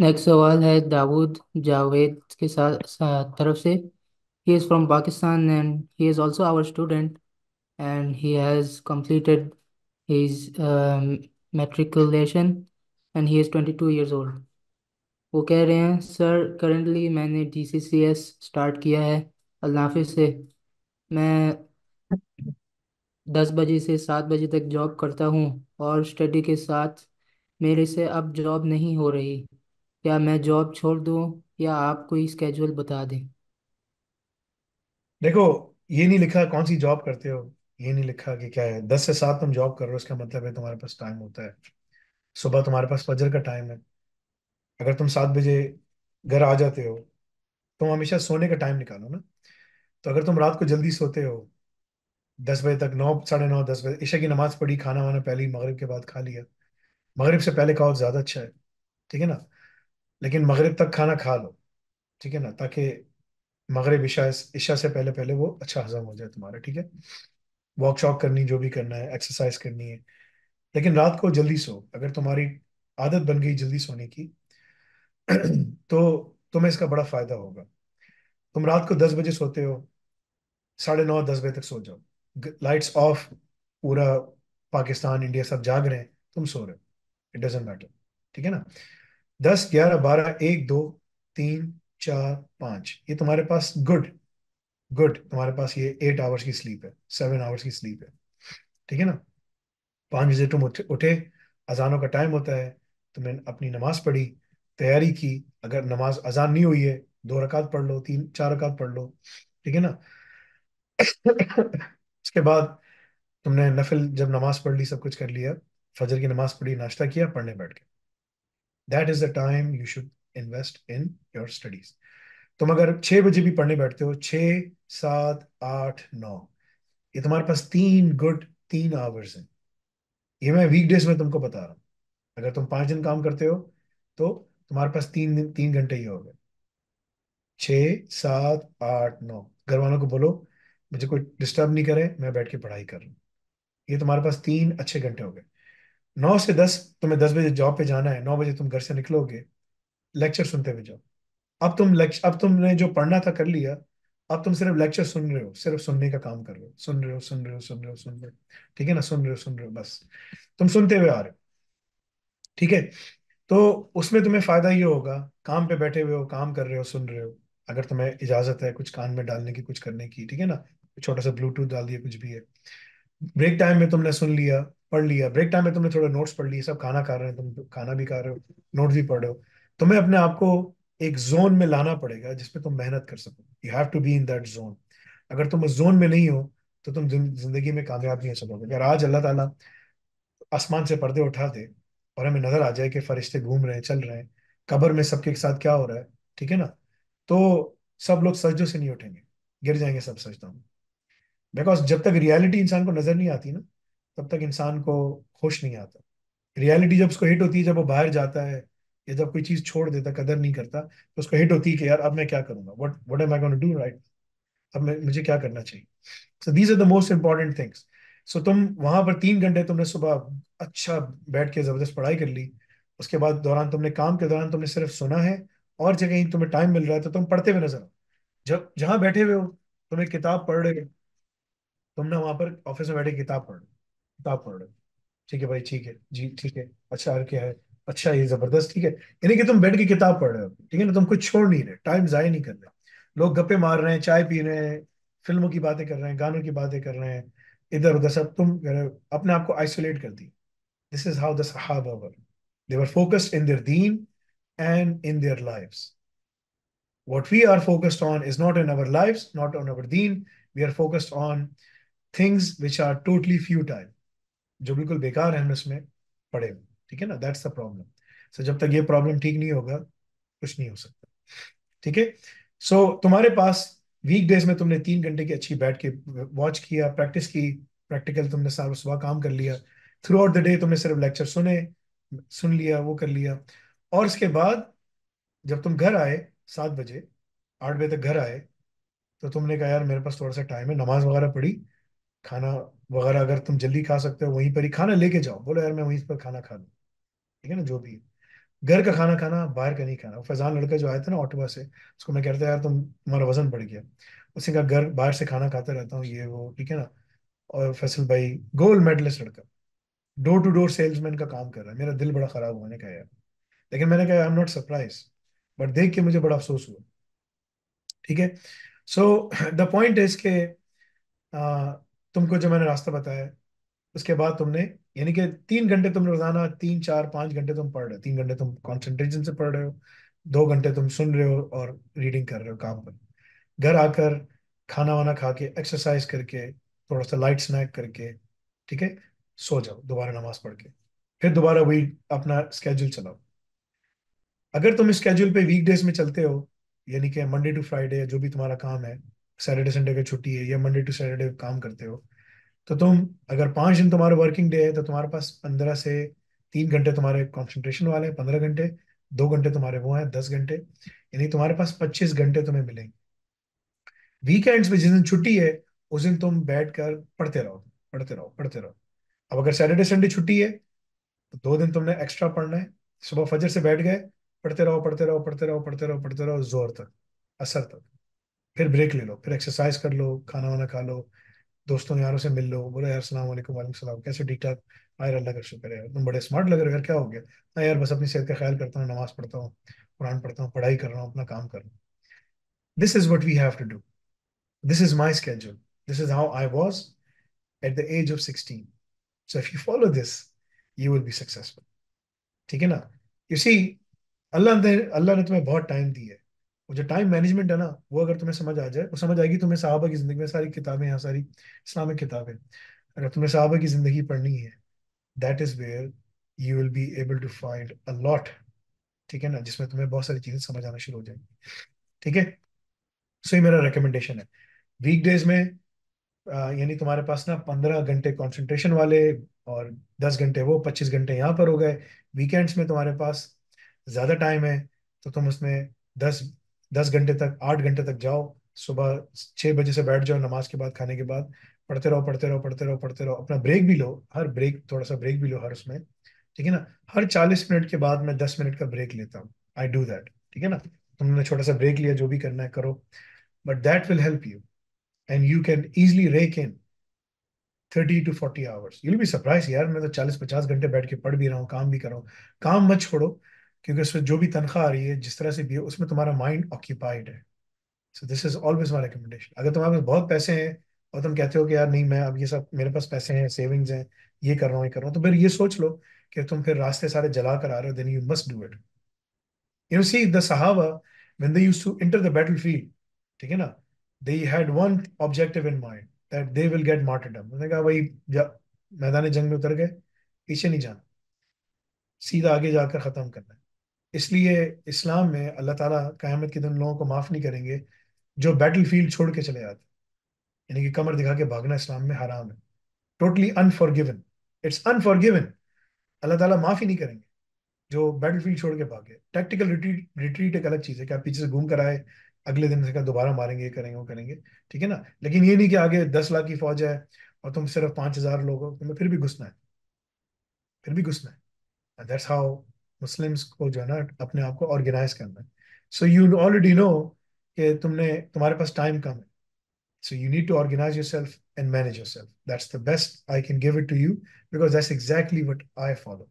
next सवाल है दाऊद जावेद के साथ, तरफ से he is from Pakistan and he is also our student and he has completed his matriculation and he is twenty two years old वो कह रहे हैं सर करेंटली मैंने D C C S start किया है अल्लाफिज से मैं दस बजे से सात बजे तक जॉब करता हूँ और स्टडी के साथ मेरे से अब जॉब नहीं हो रही क्या मैं जॉब छोड़ दूं या आप कोई स्केड्यूल बता दें देखो ये नहीं लिखा कौन सी जॉब करते हो ये नहीं लिखा कि क्या है दस से सात तुम जॉब कर रहे हो इसका मतलब है तुम्हारे पास टाइम होता है सुबह तुम्हारे पास फजर का टाइम है अगर तुम सात बजे घर आ जाते हो तुम हमेशा सोने का टाइम निकालो ना तो अगर तुम रात को जल्दी सोते हो दस बजे तक नौ साढ़े नौ दस बजे इशा की नमाज पढ़ी खाना वाना पहले ही मगरिब के बाद खा लिया मगरिब से पहले खाओ ज़्यादा अच्छा है ठीक है ना लेकिन मगरिब तक खाना खा लो ठीक है ना ताकि मगरब इशा इशा से पहले पहले वो अच्छा हजम हो जाए तुम्हारा ठीक है वॉक शॉक करनी जो भी करना है एक्सरसाइज करनी है लेकिन रात को जल्दी सो अगर तुम्हारी आदत बन गई जल्दी सोने की तो तुम्हें इसका बड़ा फायदा होगा तुम रात को दस बजे सोते हो साढ़े नौ दस बजे तक सो जाओ लाइट्स ऑफ पूरा पाकिस्तान इंडिया सब जाग रहे हैं तुम सो रहे हो इट डजेंट मैटर ठीक है ना दस ग्यारह बारह एक दो तीन चार पांच ये तुम्हारे पास गुड गुड तुम्हारे पास ये एट आवर्स की स्लीप है सेवन आवर्स की स्लीप है ठीक है ना पांच बजे तुम उठे उठे अजानों का टाइम होता है तुमने अपनी नमाज पढ़ी तैयारी की अगर नमाज अजान नहीं हुई है दो रकात पढ़ लो तीन चार रकात पढ़ लो ठीक है ना उसके बाद तुमने नफिल जब नमाज पढ़ ली सब कुछ कर लिया फजर की नमाज पढ़ी नाश्ता किया पढ़ने बैठ गया that is the time you should invest in your studies तुम अगर छह बजे भी पढ़ने बैठते हो छ सात आठ नौ ये तुम्हारे पास तीन गुड तीन आवर्स हैं ये मैं वीकडेज में तुमको बता रहा हूं अगर तुम पांच दिन काम करते हो तो तुम्हारे पास तीन दिन तीन घंटे ही हो गए छ सात आठ नौ घर वालों को बोलो मुझे कोई डिस्टर्ब नहीं करे मैं बैठ के पढ़ाई कर रहा हूँ ये तुम्हारे पास तीन अच्छे घंटे हो गए नौ से दस तुम्हें दस बजे जॉब पे जाना है नौ बजे तुम घर से निकलोगे लेक्चर सुनते हुए जाओ अब तुम लेक्चर अब तुमने जो पढ़ना था कर लिया अब तुम सिर्फ लेक्चर सुन रहे हो सिर्फ सुनने का काम कर रहे हो सुन रहे हो सुन रहे हो सुन रहे हो सुन रहे हो ठीक है ना सुन रहे हो सुन रहे हो बस तुम सुनते हुए आ रहे हो ठीक है तो उसमें तुम्हें फायदा ये होगा काम पे बैठे हुए हो काम कर रहे हो सुन रहे हो अगर तुम्हें इजाजत है कुछ कान में डालने की कुछ करने की ठीक है ना छोटा सा ब्लूटूथ डाल दिया कुछ भी है ब्रेक टाइम में तुमने सुन लिया पढ़ लिया ब्रेक टाइम में तुमने थोड़ा नोट्स पढ़ लिए सब खाना खा रहे हैं तुम खाना भी खा रहे हो नोट्स भी पढ़ रहे हो तुम्हें अपने आप को एक जोन में लाना पड़ेगा जिसपे तुम मेहनत कर सको you have to be in that zone अगर तुम उस जोन में नहीं हो तो तुम जिंदगी में कामयाब नहीं हो सकोगे अगर आज अल्लाह ताला आसमान से पर्दे उठा दे और हमें नजर आ जाए कि फरिश्ते घूम रहे हैं चल रहे हैं कब्र में सबके साथ क्या हो रहा है ठीक है ना तो सब लोग सजदों से नहीं उठेंगे गिर जाएंगे सब सजदों में बिकॉज जब तक रियलिटी इंसान को नजर नहीं आती ना तब तक इंसान को होश नहीं आता रियलिटी जब उसको हिट होती है जब वो बाहर जाता है या जब कोई चीज़ छोड़ देता कदर नहीं करता तो उसको हिट होती है कि यार अब मैं क्या करूंगा what what am I do right अब मैं मुझे क्या करना चाहिए so these are the most important things so तुम वहां पर तीन घंटे तुमने सुबह अच्छा बैठ के ज़बरदस्त पढ़ाई कर ली उसके बाद दौरान तुमने काम के दौरान तुमने सिर्फ सुना है और जगह ही तुम्हें टाइम मिल रहा है तो तुम पढ़ते हुए नजर आओ जब जहाँ बैठे हुए हो तुम एक किताब पढ़ रहे हो तुम ना वहां पर ऑफिस में बैठे किताब पढ़ रहे हो किताब पढ़ रहे ठीक है भाई ठीक है जी ठीक है अच्छा और क्या है अच्छा ये जबरदस्त ठीक है यानी कि तुम बैठ के किताब पढ़ रहे हो ठीक है ना तुम कुछ छोड़ नहीं रहे टाइम जाए नहीं कर रहे लोग गप्पे मार रहे हैं चाय पी रहे हैं फिल्मों की बातें कर रहे हैं गानों की बातें कर रहे हैं इधर उधर सब तुम अपने आप को आइसोलेट कर दी दिस इज हाउ दर सहाबा फोकस्ड इन देयर दीन and in their lives we are focused on is not in our life not on our दीन we are focused on things which are totally few time जो बिल्कुल बेकार है हम उसमें पड़े हुए ठीक है ना दैट्स द प्रॉब्लम सो जब तक ये प्रॉब्लम ठीक नहीं होगा कुछ नहीं हो सकता ठीक है सो तुम्हारे पास वीक डेज में तुमने तीन घंटे की अच्छी बैठ के वॉच किया प्रैक्टिस की प्रैक्टिकल तुमने सारा सुबह काम कर लिया थ्रू आउट द डे तुमने सिर्फ लेक्चर सुने सुन लिया वो कर लिया और इसके बाद जब तुम घर आए सात बजे आठ बजे तक घर आए तो तुमने कहा यार मेरे पास थोड़ा सा टाइम है नमाज वगैरह पढ़ी खाना वगैरह अगर तुम जल्दी खा सकते हो वहीं पर ही खाना लेके जाओ बोलो यार मैं वहीं पर खाना खा लू ठीक है ना जो भी घर का खाना खाना बाहर का नहीं खाना फैजान लड़का जो आया था ना ऑटोवा से उसको मैं कहता यार तुम तुम्हारा वजन बढ़ गया उसने कहा घर बाहर से खाना खाता रहता हूँ ये वो ठीक है ना और फैसल भाई गोल्ड मेडलिस्ट लड़का डोर टू डोर सेल्समैन का काम कर रहा है मेरा दिल बड़ा खराब हुआ मैंने कहा यार लेकिन मैंने कहा I am not surprise but देख के मुझे बड़ा अफसोस हुआ ठीक है सो द पॉइंट इज के तुमको जो मैंने रास्ता बताया उसके बाद तुमने यानी कि तीन घंटे तुम रोजाना तीन चार पांच घंटे तुम पढ़ रहे हो तीन घंटे तुम कॉन्सेंट्रेशन से पढ़ रहे हो दो घंटे तुम सुन रहे हो और रीडिंग कर रहे हो काम पर घर आकर खाना वाना खा के एक्सरसाइज करके थोड़ा सा लाइट स्नैक करके ठीक है सो जाओ दोबारा नमाज पढ़ के फिर दोबारा वही अपना स्केड्यूल चलाओ अगर तुम स्केड्यूल पे वीक डेज में चलते हो यानी कि मंडे टू फ्राइडे जो भी तुम्हारा काम है सैटरडे संडे की छुट्टी है या मंडे टू सैटरडे काम करते हो तो तुम अगर पांच दिन तुम्हारा वर्किंग डे है तो तुम्हारे पास पंद्रह से तीन घंटे तुम्हारे कॉन्सेंट्रेशन वाले हैं पंद्रह घंटे दो घंटे तुम्हारे वो हैं दस घंटे यानी तुम्हारे पास पच्चीस घंटे तुम्हें मिलेंगे वीकेंड्स में जिस दिन छुट्टी है उस दिन तुम बैठ कर पढ़ते रहो पढ़ते रहो पढ़ते रहो अब अगर सैटरडे संडे छुट्टी है तो दो दिन तुमने एक्स्ट्रा पढ़ना है सुबह फजर से बैठ गए पढ़ते रहो पढ़ते रहो पढ़ते रहो पढ़ते रहो पढ़ते रहो जोर तक असर तक फिर ब्रेक ले लो फिर एक्सरसाइज कर लो खाना वाना खा लो दोस्तों यारों से मिल लो बोलो यार सलाम वालेकुम वालेकुम सलाम कैसे ठीक ठाक आयर अल्लाह का शुक्र है तुम बड़े स्मार्ट लग रहे हो यार क्या हो गया ना हाँ यार बस अपनी सेहत का ख्याल करता हूँ नमाज़ पढ़ता हूँ कुरान पढ़ता हूँ पढ़ाई कर रहा हूँ अपना काम कर रहा हूँ this is what we have to do this is my schedule this is how I was at the age of sixteen so if you follow this you will be successful ठीक है ना यू सी अल्लाह ने अल्लाह ने तुम्हें बहुत time दिया है जो टाइम मैनेजमेंट है ना वो अगर तुम्हें समझ आ जाए वो समझ आएगी तुम्हें साहबा की जिंदगी में सारी किताबें हैं सारी इस्लामिक किताबें अगर तुम्हें साहबा की जिंदगी पढ़नी है that is where you will be able to find a lot ठीक है ना जिसमें तुम्हें बहुत सारी चीजें समझ आना शुरू हो जाएंगी ठीक है सो ये मेरा रिकमेंडेशन है वीक डेज में यानी तुम्हारे पास ना पंद्रह घंटे कॉन्सेंट्रेशन वाले और दस घंटे वो पच्चीस घंटे यहाँ पर हो गए वीकेंड्स में तुम्हारे पास ज्यादा टाइम है तो तुम उसमें दस दस घंटे तक आठ घंटे तक जाओ सुबह छह बजे से बैठ जाओ नमाज के बाद खाने के बाद पढ़ते रहो पढ़ते रहो पढ़ते रहो पढ़ते रहो अपना ब्रेक भी लो हर ब्रेक थोड़ा सा ब्रेक भी लो हर उसमें ठीक है ना हर चालीस मिनट के बाद मैं दस मिनट का ब्रेक लेता हूँ आई डू दैट ठीक है ना तुमने छोटा सा ब्रेक लिया जो भी करना है करो but that will help you and you can easily rake in thirty to forty hours you'll be surprise यार मैं तो चालीस पचास घंटे बैठ के पढ़ भी रहा हूँ काम भी कर रहा हूँ काम मत छोड़ो क्योंकि उसमें जो भी तनख्वाह आ रही है जिस तरह से भी है उसमें तुम्हारा माइंड ऑक्यूपाइड है so this is always my recommendation अगर तुम्हारे पास बहुत पैसे हैं और तुम कहते हो कि यार नहीं मैं अब ये सब मेरे पास पैसे हैं सेविंग्स हैं ये कर रहा हूँ ये कर रहा हूँ तो फिर ये सोच लो कि तुम फिर रास्ते सारे जला कर आ रहे हो then you must do it you see the सहावा when they used to enter the battlefield ठीक है ना they had one objective in mind that they will get martyrdom उन्होंने कहा भाई मैदान जंग में उतर गए पीछे नहीं जाना सीधा आगे जाकर खत्म करना है इसलिए इस्लाम में अल्लाह ताला क़यामत के दिन लोगों को माफ़ नहीं करेंगे जो बैटल फील्ड छोड़ के चले जाते यानी कि कमर दिखा के भागना इस्लाम में हराम है टोटली अनफॉरगिवन इट्स अनफॉरगिवन अल्लाह ताला माफ़ ही नहीं करेंगे जो बैटल फील्ड छोड़ के भागे टैक्टिकल रिट्रीट रिट्रीट एक अलग चीज़ है कि आप पीछे से घूम कर आए अगले दिन से दोबारा मारेंगे करेंगे वो करेंगे ठीक है ना लेकिन ये नहीं कि आगे दस लाख की फौज है और तुम सिर्फ पाँच हज़ार लोग हो तुम्हें फिर भी घुसना है फिर भी घुसना है दैट्स हाउ मुस्लिम्स को जो है ना अपने आप को ऑर्गेनाइज करना है सो यू ऑलरेडी नो कि तुमने तुम्हारे पास टाइम कम है so you need to organise yourself and manage yourself that's the best I can give it to you because that's exactly what I follow